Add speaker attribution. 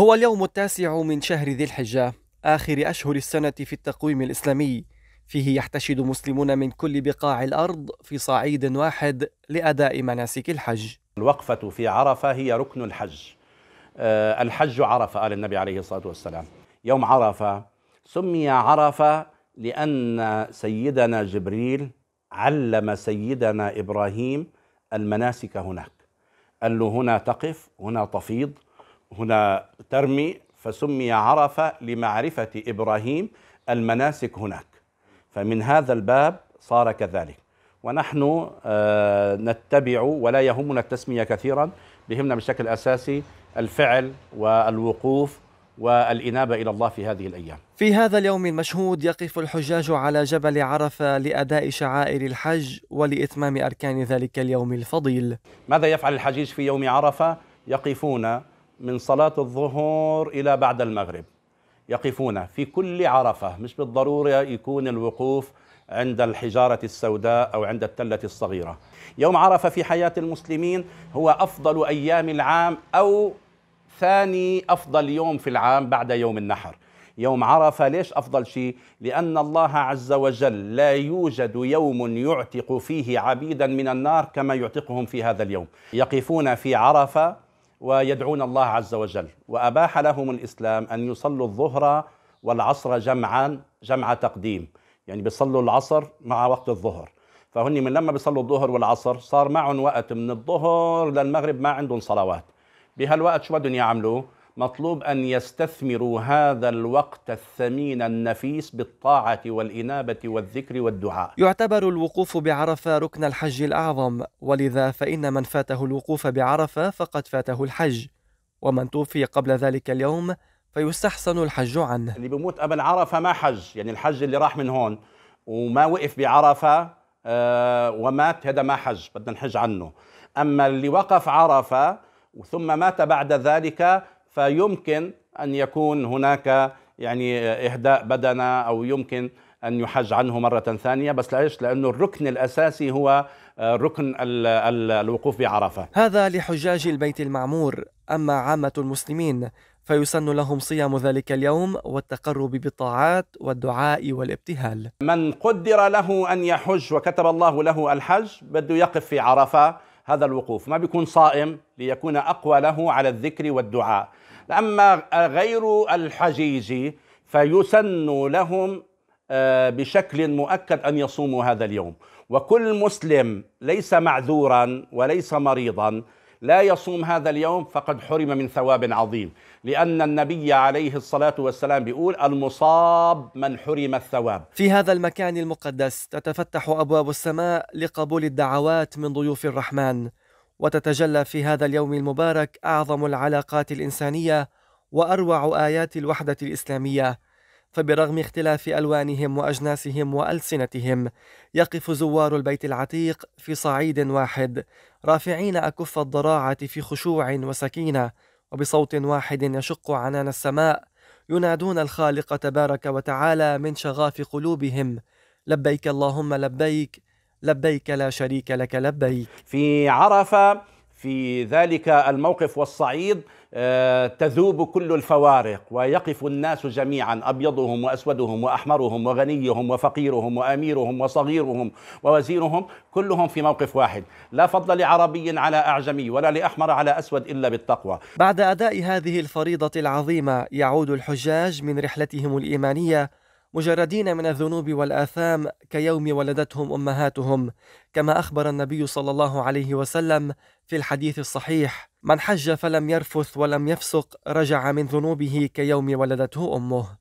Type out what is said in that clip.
Speaker 1: هو اليوم التاسع من شهر ذي الحجة آخر أشهر السنة في التقويم الإسلامي فيه يحتشد مسلمون من كل بقاع الأرض في صعيد
Speaker 2: واحد لأداء مناسك الحج الوقفة في عرفة هي ركن الحج آه، الحج عرفة قال النبي عليه الصلاة والسلام يوم عرفة سمي عرفة لأن سيدنا جبريل علم سيدنا إبراهيم المناسك هناك قال له هنا تقف هنا تفيض هنا ترمي فسمي عرفة لمعرفة إبراهيم المناسك هناك فمن هذا الباب صار كذلك ونحن آه، نتبع ولا يهمنا التسمية كثيرا بهمنا بشكل أساسي الفعل والوقوف والإنابة إلى الله في هذه الأيام في هذا اليوم المشهود
Speaker 1: يقف الحجاج على جبل عرفة لأداء شعائر الحج ولإتمام أركان
Speaker 2: ذلك اليوم الفضيل ماذا يفعل الحجيج في يوم عرفة؟ يقفون من صلاة الظهر إلى بعد المغرب يقفون في كل عرفة مش بالضرورة يكون الوقوف عند الحجارة السوداء أو عند التلة الصغيرة يوم عرفة في حياة المسلمين هو أفضل أيام العام أو ثاني أفضل يوم في العام بعد يوم النحر يوم عرفة ليش أفضل شيء؟ لأن الله عز وجل لا يوجد يوم يعتق فيه عبيدا من النار كما يعتقهم في هذا اليوم يقفون في عرفة ويدعون الله عز وجل وأباح لهم الإسلام أن يصلوا الظهر والعصر جمعا جمع تقديم يعني بيصلوا العصر مع وقت الظهر فهن من لما بيصلوا الظهر والعصر صار معهم وقت من الظهر للمغرب ما عندهم صلوات بهالوقت شو بدهم يعملوا مطلوب أن يستثمروا هذا الوقت الثمين النفيس بالطاعة والإنابة والذكر والدعاء
Speaker 1: يعتبر الوقوف بعرفة ركن الحج الأعظم ولذا فإن من فاته الوقوف بعرفة فقد فاته الحج ومن
Speaker 2: توفي قبل ذلك اليوم فيستحسن الحج عنه اللي بموت قبل عرفة ما حج يعني الحج اللي راح من هون وما وقف بعرفة آه ومات هذا ما حج بدنا نحج عنه أما اللي وقف عرفة ثم مات بعد ذلك فيمكن أن يكون هناك يعني إهداء بدنة أو يمكن أن يحج عنه مرة ثانية بس ليش؟ لأنه الركن الأساسي هو آه، ركن الوقوف بعرفة
Speaker 1: هذا لحجاج البيت المعمور أما عامة المسلمين فيسن لهم صيام ذلك اليوم والتقرب بالطاعات والدعاء
Speaker 2: والابتهال من قدر له أن يحج وكتب الله له الحج بده يقف في عرفة هذا الوقوف ما بيكون صائم ليكون أقوى له على الذكر والدعاء أما غير الحجيج فيسن لهم آه، بشكل مؤكد أن يصوموا هذا اليوم وكل مسلم ليس معذورا وليس مريضا لا يصوم هذا اليوم فقد حرم من ثواب عظيم لأن النبي عليه الصلاة والسلام بيقول المصاب من حرم الثواب
Speaker 1: في هذا المكان المقدس تتفتح أبواب السماء لقبول الدعوات من ضيوف الرحمن وتتجلى في هذا اليوم المبارك أعظم العلاقات الإنسانية وأروع آيات الوحدة الإسلامية فبرغم اختلاف الوانهم واجناسهم والسنتهم يقف زوار البيت العتيق في صعيد واحد رافعين اكف الضراعه في خشوع وسكينه وبصوت واحد يشق عنان السماء ينادون الخالق تبارك وتعالى من شغاف قلوبهم لبيك اللهم لبيك لبيك لا شريك لك
Speaker 2: لبيك في عرفه في ذلك الموقف والصعيد آه، تذوب كل الفوارق ويقف الناس جميعا ابيضهم واسودهم واحمرهم وغنيهم وفقيرهم واميرهم وصغيرهم ووزيرهم كلهم في موقف واحد، لا فضل لعربي على اعجمي ولا لاحمر على اسود الا بالتقوى. بعد اداء
Speaker 1: هذه الفريضه العظيمه يعود الحجاج من رحلتهم الايمانيه مجردين من الذنوب والآثام كيوم ولدتهم أمهاتهم كما أخبر النبي صلى الله عليه وسلم في الحديث الصحيح من حج فلم يرفث ولم يفسق رجع من ذنوبه كيوم ولدته أمه